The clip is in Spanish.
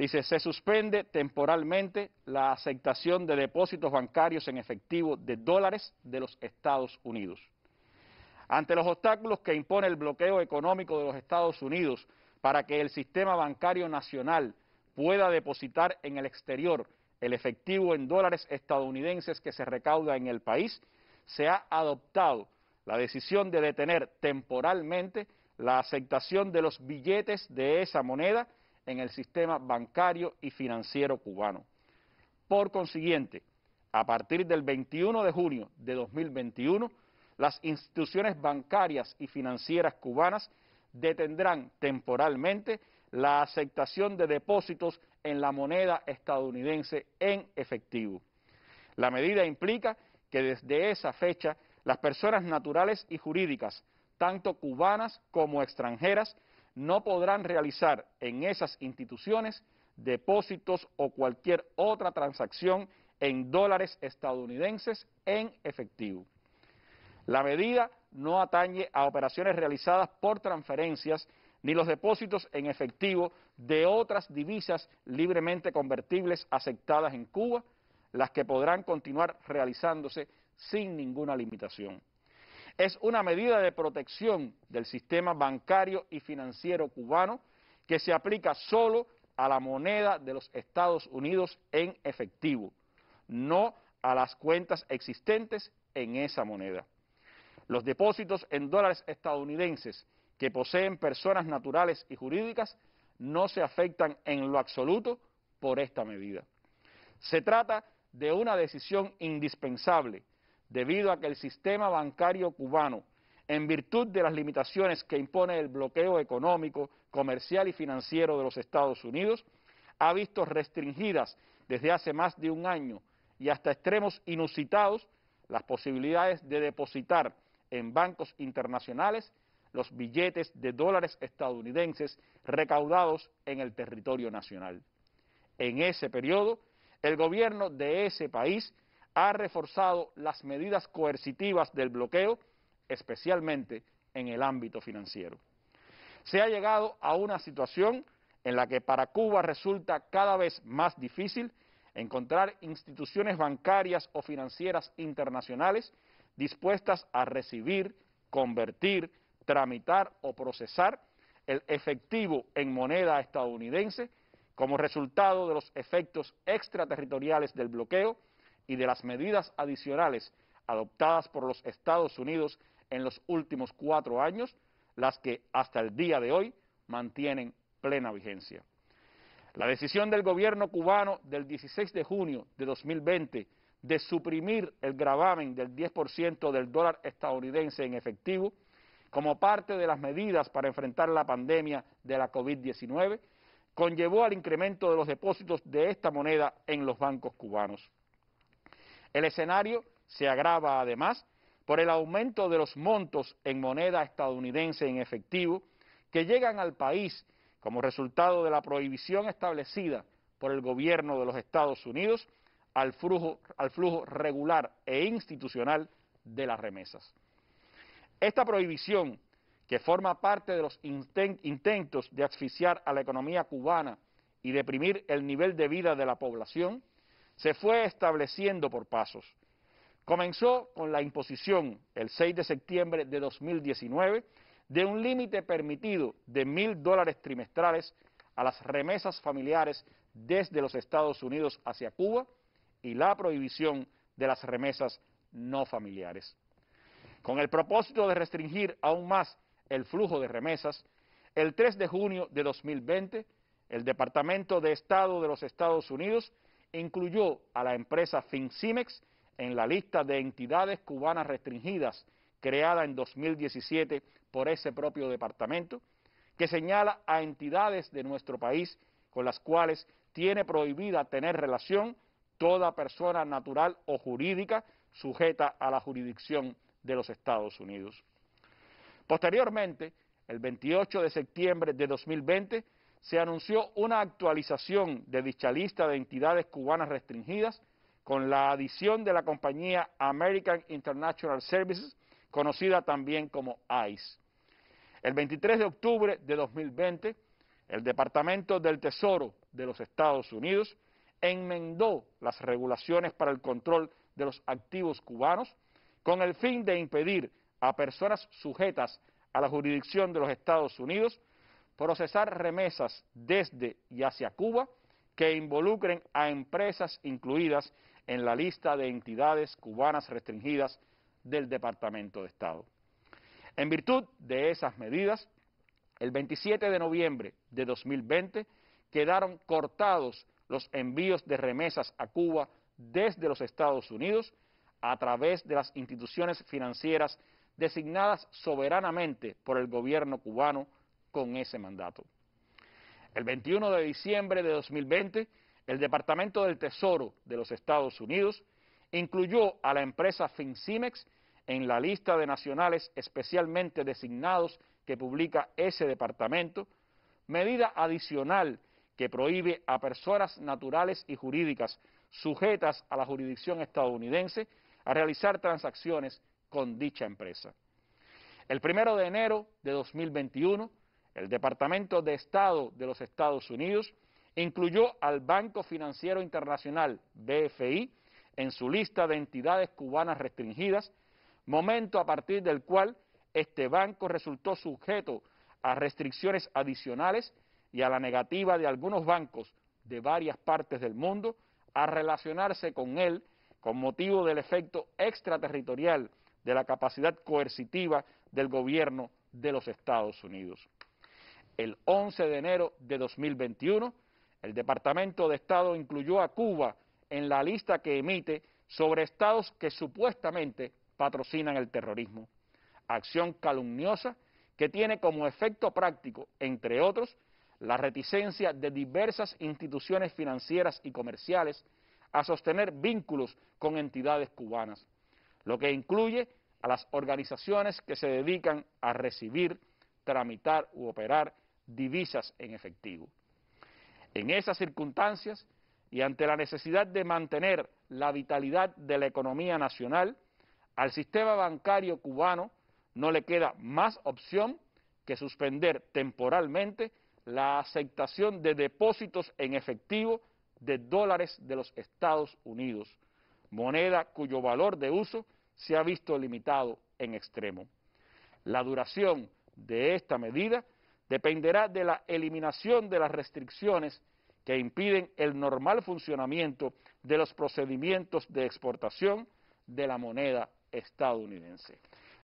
Dice, se suspende temporalmente la aceptación de depósitos bancarios en efectivo de dólares de los Estados Unidos. Ante los obstáculos que impone el bloqueo económico de los Estados Unidos para que el sistema bancario nacional pueda depositar en el exterior el efectivo en dólares estadounidenses que se recauda en el país, se ha adoptado la decisión de detener temporalmente la aceptación de los billetes de esa moneda en el sistema bancario y financiero cubano. Por consiguiente, a partir del 21 de junio de 2021, las instituciones bancarias y financieras cubanas detendrán temporalmente la aceptación de depósitos en la moneda estadounidense en efectivo. La medida implica que desde esa fecha las personas naturales y jurídicas, tanto cubanas como extranjeras, no podrán realizar en esas instituciones depósitos o cualquier otra transacción en dólares estadounidenses en efectivo. La medida no atañe a operaciones realizadas por transferencias ni los depósitos en efectivo de otras divisas libremente convertibles aceptadas en Cuba, las que podrán continuar realizándose sin ninguna limitación es una medida de protección del sistema bancario y financiero cubano que se aplica solo a la moneda de los Estados Unidos en efectivo, no a las cuentas existentes en esa moneda. Los depósitos en dólares estadounidenses que poseen personas naturales y jurídicas no se afectan en lo absoluto por esta medida. Se trata de una decisión indispensable debido a que el sistema bancario cubano, en virtud de las limitaciones que impone el bloqueo económico, comercial y financiero de los Estados Unidos, ha visto restringidas desde hace más de un año y hasta extremos inusitados las posibilidades de depositar en bancos internacionales los billetes de dólares estadounidenses recaudados en el territorio nacional. En ese periodo, el gobierno de ese país ha reforzado las medidas coercitivas del bloqueo, especialmente en el ámbito financiero. Se ha llegado a una situación en la que para Cuba resulta cada vez más difícil encontrar instituciones bancarias o financieras internacionales dispuestas a recibir, convertir, tramitar o procesar el efectivo en moneda estadounidense como resultado de los efectos extraterritoriales del bloqueo y de las medidas adicionales adoptadas por los Estados Unidos en los últimos cuatro años, las que hasta el día de hoy mantienen plena vigencia. La decisión del gobierno cubano del 16 de junio de 2020 de suprimir el gravamen del 10% del dólar estadounidense en efectivo como parte de las medidas para enfrentar la pandemia de la COVID-19 conllevó al incremento de los depósitos de esta moneda en los bancos cubanos. El escenario se agrava además por el aumento de los montos en moneda estadounidense en efectivo que llegan al país como resultado de la prohibición establecida por el gobierno de los Estados Unidos al flujo, al flujo regular e institucional de las remesas. Esta prohibición, que forma parte de los intentos de asfixiar a la economía cubana y deprimir el nivel de vida de la población, se fue estableciendo por pasos. Comenzó con la imposición el 6 de septiembre de 2019 de un límite permitido de mil dólares trimestrales a las remesas familiares desde los Estados Unidos hacia Cuba y la prohibición de las remesas no familiares. Con el propósito de restringir aún más el flujo de remesas, el 3 de junio de 2020, el Departamento de Estado de los Estados Unidos incluyó a la empresa FinCimex en la lista de entidades cubanas restringidas creada en 2017 por ese propio departamento, que señala a entidades de nuestro país con las cuales tiene prohibida tener relación toda persona natural o jurídica sujeta a la jurisdicción de los Estados Unidos. Posteriormente, el 28 de septiembre de 2020, se anunció una actualización de dicha lista de entidades cubanas restringidas con la adición de la compañía American International Services, conocida también como ICE. El 23 de octubre de 2020, el Departamento del Tesoro de los Estados Unidos enmendó las regulaciones para el control de los activos cubanos con el fin de impedir a personas sujetas a la jurisdicción de los Estados Unidos procesar remesas desde y hacia Cuba que involucren a empresas incluidas en la lista de entidades cubanas restringidas del Departamento de Estado. En virtud de esas medidas, el 27 de noviembre de 2020 quedaron cortados los envíos de remesas a Cuba desde los Estados Unidos a través de las instituciones financieras designadas soberanamente por el gobierno cubano con ese mandato. El 21 de diciembre de 2020, el Departamento del Tesoro de los Estados Unidos incluyó a la empresa FinCimex en la lista de nacionales especialmente designados que publica ese departamento, medida adicional que prohíbe a personas naturales y jurídicas sujetas a la jurisdicción estadounidense a realizar transacciones con dicha empresa. El 1 de enero de 2021, el Departamento de Estado de los Estados Unidos incluyó al Banco Financiero Internacional, BFI, en su lista de entidades cubanas restringidas, momento a partir del cual este banco resultó sujeto a restricciones adicionales y a la negativa de algunos bancos de varias partes del mundo a relacionarse con él con motivo del efecto extraterritorial de la capacidad coercitiva del gobierno de los Estados Unidos el 11 de enero de 2021, el Departamento de Estado incluyó a Cuba en la lista que emite sobre estados que supuestamente patrocinan el terrorismo. Acción calumniosa que tiene como efecto práctico, entre otros, la reticencia de diversas instituciones financieras y comerciales a sostener vínculos con entidades cubanas, lo que incluye a las organizaciones que se dedican a recibir, tramitar u operar divisas en efectivo. En esas circunstancias y ante la necesidad de mantener la vitalidad de la economía nacional, al sistema bancario cubano no le queda más opción que suspender temporalmente la aceptación de depósitos en efectivo de dólares de los Estados Unidos, moneda cuyo valor de uso se ha visto limitado en extremo. La duración de esta medida dependerá de la eliminación de las restricciones que impiden el normal funcionamiento de los procedimientos de exportación de la moneda estadounidense.